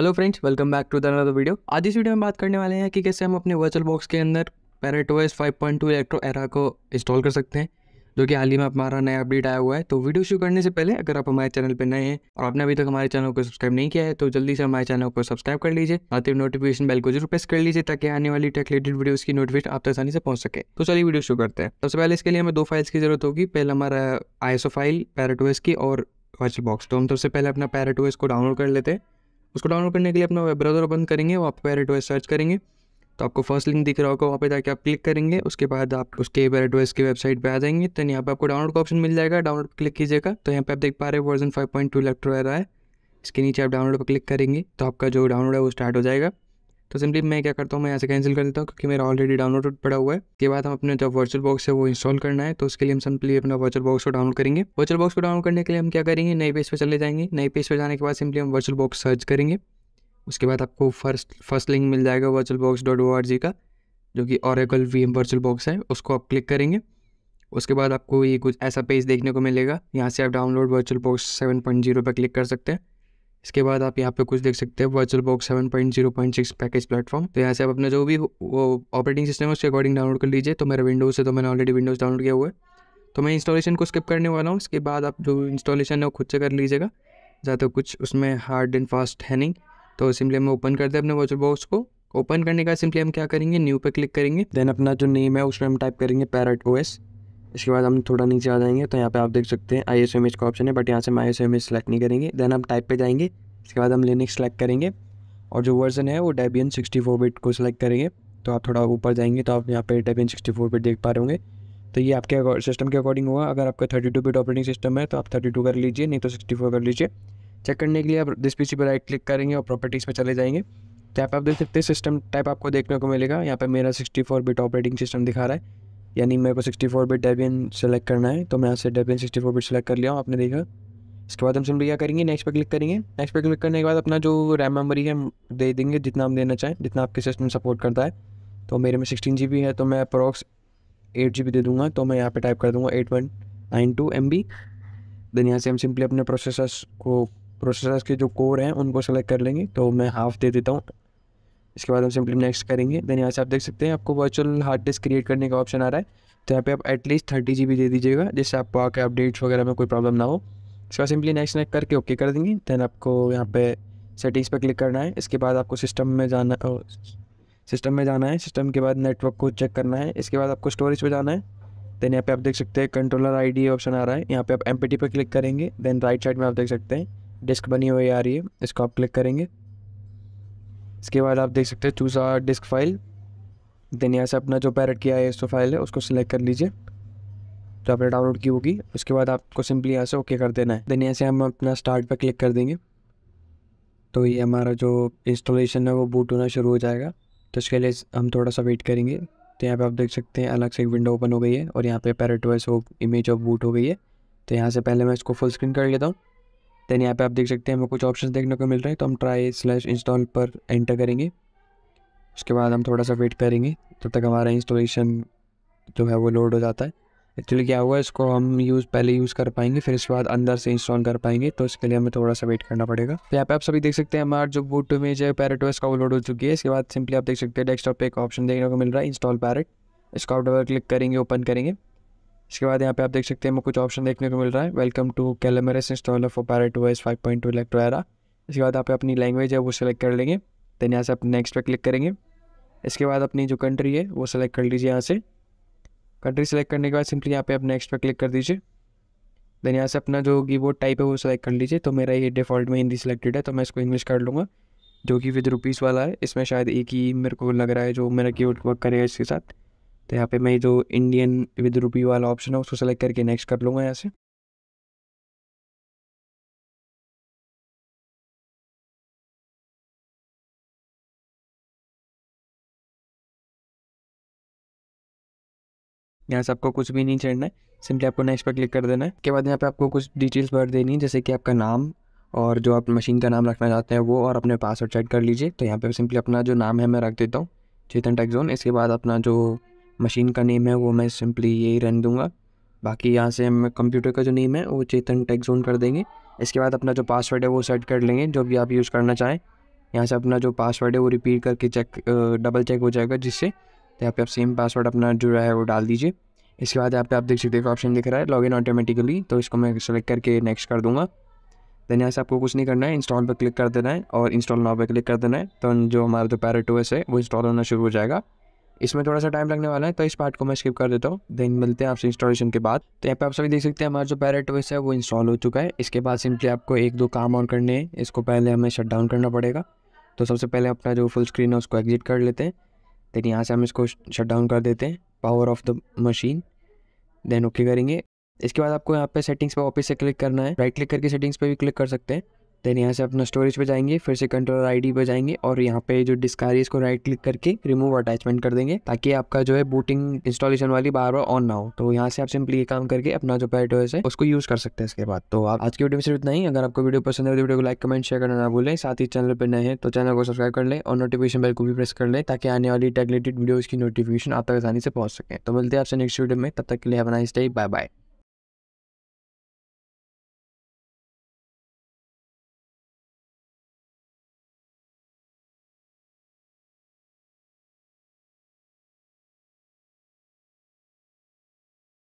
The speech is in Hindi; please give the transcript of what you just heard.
hello friends welcome back to the another video आज इस वीडियो में बात करने वाले हैं कि कैसे हम अपने वर्चुअल बॉक्स के अंदर पॉइंट 5.2 इलेक्ट्रो एरा को इंस्टॉल कर सकते हैं जो कि हाल ही में हमारा नया अपडेट आया हुआ है तो वीडियो शुरू करने से पहले अगर आप हमारे चैनल पर नए हैं और आपने अभी तक हमारे चैनल को सब्सक्राइब नहीं किया है तो जल्दी से हमारे चैनल को सब्सक्राइब कर लीजिए साथ ही नोटिफिकेशन बेल को जरूर प्रेस कर लीजिए ताकि आने वाली टेक रिलेटेड की नोटिफिकेशन आप आसानी से पहुंच सके तो चलिए वीडियो शुरू करते हैं सबसे पहले इसके लिए हमें दो फाइल्स की जरूरत होगी पहले हमारा आई फाइल पैराटोएस की और वर्चुअल बॉक्स तो हम सबसे पहले अपना पैराटोएस को डाउनलोड कर लेते हैं उसको डाउनलोड करने के लिए अपना वेब ब्राउज़र ओपन करेंगे वहाँ पर पैरेट वेस सर्च करेंगे तो आपको फर्स्ट लिंक दिख रहा होगा वहाँ पे जाके आप क्लिक करेंगे उसके बाद आप उसके पैरेट वेस की वेबसाइट पे आ जाएंगे तो यहाँ पे आपको डाउनलोड का ऑप्शन मिल जाएगा डाउनलोड क्लिक कीजिएगा तो यहाँ पे आप देख पा रहे हैं वर्जन फाइव पॉइंट टू इलेक्ट्रो आ रहा है इसके नीचे आप डाउनलोड पर क्लिक करेंगे तो आपका जो डाउनलोड है वो स्टार्ट हो जाएगा तो सिंपली मैं क्या करता हूँ मैं ऐसे कैंसिल कर देता हूँ क्योंकि मेरा ऑलरेडी डाउनलोड पड़ा हुआ है के बाद हम अपने जो वर्चुअल बॉक्स है वो इंस्टॉल करना है तो उसके लिए हम सिंपली अपना वर्चुअल बॉक्स को डाउनलोड करेंगे वर्चुअल बॉक्स को डाउनलोड करने के लिए हम क्या करेंगे नए पेज पर चले जाएंगे नई पेज पर जाने के बाद सिंपली हम वर्चुअल बॉक्स सर्च करेंगे उसके बाद आपको फर्स्ट फर्स्ट लिंक मिल जाएगा VirtualBox dot O R G का जो कि औरगल वी एम वर्चुअल बॉक्स है उसको आप क्लिक करेंगे उसके बाद आपको ये कुछ ऐसा पेज देखने को मिलेगा यहाँ से आप download VirtualBox seven point zero पर क्लिक कर सकते हैं इसके बाद आप यहाँ पे कुछ देख सकते हैं VirtualBox seven point zero point six package platform तो यहाँ से आप अपना जो भी वो ऑपरेटिंग सिस्टम है उसके अकॉर्डिंग डाउनलोड कर लीजिए तो मेरा विंडोज़ है तो मैंने ऑलरेडी विंडोज़ डाउनलोड किया हुआ है तो मैं इंस्टॉलेशन को स्किप करने वाला हूँ इसके बाद आप जो इंस्टॉलेशन है वो खुद से कर लीजिएगा ज़्यादा तो कुछ उसमें हार्ड एंड फास्ट है नहीं तो सिंपली हम ओपन करते हैं अपने वर्चुअल बॉक्स को ओपन करने का सिंपली हम क्या करेंगे न्यू पे क्लिक करेंगे देन अपना जो नेम है उसमें हम टाइप करेंगे पैरट ओ एस इसके बाद हम थोड़ा नीचे आ जाएंगे तो यहाँ पे आप देख सकते हैं आई एस इमेज का ऑप्शन है बट यहाँ से हम आई एस इमेज सेलेक्ट नहीं करेंगे देन हम टाइप पे जाएंगे इसके बाद हम लिनिक्स सेलेक्ट करेंगे और जो वर्जन है वो डेबियन सिक्सटी फोर बिट को सेलेक्ट करेंगे तो आप थोड़ा ऊपर जाएंगे तो आप यहाँ पे डेबियन सिक्सटी फोर बिट देख पा रहे होंगे तो ये आपके सिस्टम के अकॉर्डिंग हुआ अगर आपका thirty two bit operating system है तो आप थर्टी टू कर लीजिए नहीं तो सिक्सटी फोर कर लीजिए चेक करने के लिए आप दिस पी सी पर राइट क्लिक करेंगे और प्रॉपर्टीज़ में चले जाएंगे तो यहाँ पर आप देख सकते हैं सिस्टम टाइप आपको देखने को मिलेगा यहाँ पर मेरा sixty four bit operating system दिखा रहा है यानी मेरे को sixty four bit Debian select करना है तो मैं यहाँ से Debian sixty four bit select कर लिया हूँ आपने देखा इसके बाद हम सिंपली क्या करेंगे नेक्स्ट पर क्लिक करेंगे नेक्स्ट पर क्लिक करने के बाद अपना जो रैम मेमोरी है दे देंगे जितना हम देना चाहें जितना आपके सिस्टम सपोर्ट करता है तो मेरे में सिक्सटीन जी है तो मैं अप्रॉक्स एट जी दे दूँगा तो मैं यहाँ पर टाइप कर दूँगा eight one nine two MB बी देन यहाँ से हम सिंपली अपने प्रोसेसर्स को प्रोसेसर्स के जो कोर हैं उनको सेलेक्ट कर लेंगे तो मैं हाफ दे देता हूँ इसके बाद हम सिंपली नेक्स्ट करेंगे देन यहाँ से आप देख सकते हैं आपको वर्चुअल हार्ड डिस्क क्रिएट करने का ऑप्शन आ रहा है तो यहाँ पे आप एटलीस्ट थर्टी जी दे दीजिएगा जिससे आपको आके अपडेट्स वगैरह में कोई प्रॉब्लम ना हो इसका सिंपली नेक्स्ट नेक्स्ट करके ओके कर देंगे दैन आपको यहाँ पे सेटिंग्स पर क्लिक करना है इसके बाद आपको सिस्टम में जाना सिस्टम में जाना है सिस्टम के बाद नेटवर्क को चेक करना है इसके बाद आपको स्टोरेज पर जाना है देन यहाँ पे आप देख सकते हैं कंट्रोलर आईडी ऑप्शन आ रहा है यहाँ पे आप एम पर क्लिक करेंगे देन राइट साइड में आप देख सकते हैं डिस्क बनी हुई आ रही है इसको आप क्लिक करेंगे इसके बाद आप देख सकते हैं choose a disk file then यहाँ से अपना जो पैरट किया है तो फाइल है उसको सिलेक्ट कर लीजिए जो तो आपने डाउनलोड की होगी उसके बाद आपको सिंपली यहाँ से ओके कर देना है देन यहाँ से हम अपना स्टार्ट पर क्लिक कर देंगे तो ये हमारा जो इंस्टॉलेशन है वो बूट होना शुरू हो जाएगा तो इसके लिए हम थोड़ा सा वेट करेंगे तो यहाँ पे आप देख सकते हैं अलग से एक विंडो ओपन हो गई है और यहाँ पे पैरेट वो इमेज ऑफ बूट हो गई है तो यहाँ से पहले मैं इसको फुल स्क्रीन कर लेता हूँ देन तो यहाँ पे आप देख सकते हैं हमें कुछ ऑप्शन देखने को मिल रहे हैं तो हम ट्राई स्लैश इंस्टॉल पर एंटर करेंगे उसके बाद हम थोड़ा सा वेट करेंगे तब तो तक हमारा इंस्टॉलेशन जो है वो लोड हो जाता है एक्चुअली क्या हुआ इसको हम यूज़ पहले यूज़ कर पाएंगे फिर इसके बाद अंदर से इंस्टॉल कर पाएंगे तो इसके लिए हमें थोड़ा सा वेट करना पड़ेगा तो यहाँ पे आप सभी देख सकते हैं हमारा जो बूट इमेज है पैरेट का वो लोड हो चुकी है इसके बाद सिंपली आप देख सकते हैं डेस्कटॉप पे एक ऑप्शन देखने को मिल रहा है इंस्टॉल पैरेट इसको आप डबल क्लिक करेंगे ओपन करेंगे इसके बाद यहाँ पे आप देख सकते हैं हमें कुछ ऑप्शन देखने को मिल रहा है welcome to Calamares installer for two S five point two इलेक्ट्रोरा इसके बाद आप अपनी लैंग्वेज है वो सिलेक्ट कर लेंगे देन यहाँ से आप नेक्स्ट पे क्लिक करेंगे इसके बाद अपनी जो कंट्री है वो सिलेक्ट कर लीजिए यहाँ से कंट्री सेलेक्ट करने के बाद सिंपली यहाँ पे आप नेक्स्ट पे क्लिक कर दीजिए देन यहाँ से अपना जो की टाइप है वो सिलेक्ट कर लीजिए तो मेरा ये डिफ़ॉल्ट में हिंदी सेलेक्टेड है तो मैं इसको इंग्लिश कर लूँगा जो कि विद रुपीज़ वाला है इसमें शायद एक ही मेरे को लग रहा है जो मेरा की वर्क करेगा इसके साथ तो यहाँ पे मैं जो इंडियन विद रुपी वाला ऑप्शन है उसको सेलेक्ट करके नेक्स्ट कर लूँगा यहाँ से यहाँ से आपको कुछ भी नहीं चढ़ना है सिंपली आपको नेक्स्ट पर क्लिक कर देना है के बाद यहाँ पे आपको कुछ डिटेल्स भर देनी है जैसे कि आपका नाम और जो आप मशीन का नाम रखना चाहते हैं वो और अपने पासवर्ड चेक कर लीजिए तो यहाँ पे सिंपली अपना जो नाम है मैं रख देता हूँ चेतन जोन इसके बाद अपना जो मशीन का नेम है वो मैं सिंपली यही रहने दूँगा बाकी यहाँ से हम कंप्यूटर का जो नेम है वो चेतन जोन कर देंगे इसके बाद अपना जो पासवर्ड है वो सेट कर लेंगे जो भी आप यूज़ करना चाहें यहाँ से अपना जो पासवर्ड है वो रिपीट करके चेक डबल चेक हो जाएगा जिससे तो यहाँ पे आप सेम पासवर्ड अपना जो है वो डाल दीजिए इसके बाद यहाँ पे आप देख सकते हो ऑप्शन दिख रहा है लॉगिन ऑटोमेटिकली तो इसको मैं सेलेक्ट करके नेक्स्ट कर दूँगा देन यहाँ से आपको कुछ नहीं करना है इंस्टॉल पर क्लिक कर देना है और इंस्टॉल नाव पर क्लिक कर देना है तो जो हमारा जो पैराटोएस है वो इंस्टॉल होना शुरू हो जाएगा इसमें थोड़ा सा टाइम लगने वाला है तो इस पार्ट को मैं स्किप कर देता हूँ देन मिलते हैं आपसे इंस्टॉलेशन के बाद तो यहाँ पे आप सभी देख सकते हैं हमारा जो पैरेट ओएस है वो इंस्टॉल हो चुका है इसके बाद सिंपली आपको एक दो काम ऑन करने हैं इसको पहले हमें शट डाउन करना पड़ेगा तो सबसे पहले अपना जो फुल स्क्रीन है उसको एग्जिट कर लेते हैं देन यहाँ से हम इसको शट डाउन कर देते हैं power off the machine then okay करेंगे इसके बाद आपको यहाँ पे सेटिंग्स पे ऑफिस से क्लिक करना है राइट क्लिक करके सेटिंग्स पे भी क्लिक कर सकते हैं देन यहाँ से अपना स्टोरेज पर जाएंगे फिर से आई आईडी पर जाएंगे और यहाँ पे जो डिस्क आ रही है इसको राइट क्लिक करके रिमूव अटैचमेंट कर देंगे ताकि आपका जो है बूटिंग इंस्टॉलेशन वाली बार बार ऑन ना हो तो यहाँ से आप सिंपली ये काम करके अपना जो पैट है उसको यूज कर सकते हैं इसके बाद तो आप आज की वीडियो में सिर्फ इतना ही अगर आपको वीडियो पसंद है तो वीडियो को लाइक कमेंट शेयर करना ना भूलें साथ ही चैनल पर नए हैं तो चैनल को सब्सक्राइब कर लें और नोटिफिकेशन बेल को भी प्रेस कर लें ताकि आने वाली टेगलेटेड वीडियो वीडियोज की नोटिफिकेशन आप तक आसानी से पहुंच सकें तो मिलते हैं आपसे नेक्स्ट वीडियो में तब तक के लिए have nice day bye bye